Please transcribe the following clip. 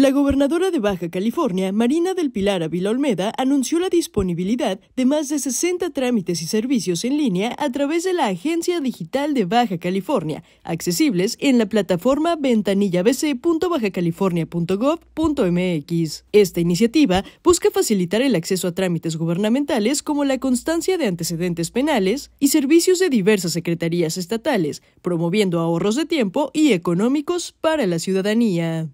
La gobernadora de Baja California, Marina del Pilar Ávila Olmeda, anunció la disponibilidad de más de 60 trámites y servicios en línea a través de la Agencia Digital de Baja California, accesibles en la plataforma ventanillabc.bajacalifornia.gov.mx. Esta iniciativa busca facilitar el acceso a trámites gubernamentales como la constancia de antecedentes penales y servicios de diversas secretarías estatales, promoviendo ahorros de tiempo y económicos para la ciudadanía.